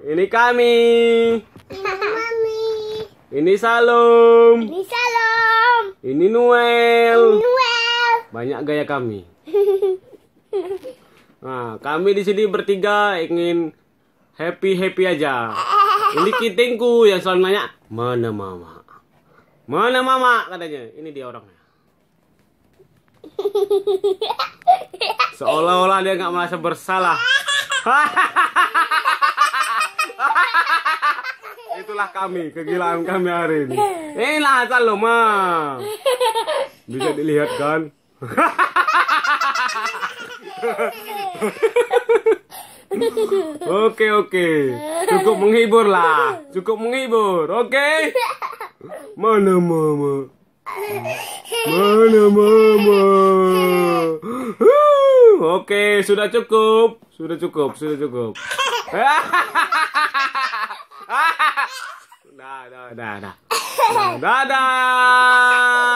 Ini kami. Ini Mami. Ini Salom. Ini Salom. Ini Noel. Ini Noel. Banyak gaya kami. Nah, kami di sini bertiga ingin happy-happy aja. Ini kitingku yang selalu nanya, "Mana mama?" "Mana mama?" katanya. Ini dia orangnya. Seolah-olah dia nggak merasa bersalah. Itulah kami, kegilaan kami hari ini. Inilah asal lo ma. Bisa dilihat kan? oke oke, cukup menghibur lah, cukup menghibur, oke? Mana mama? Mana mama? Oke, sudah cukup, sudah cukup, sudah cukup. なあなあなあなあ。なあ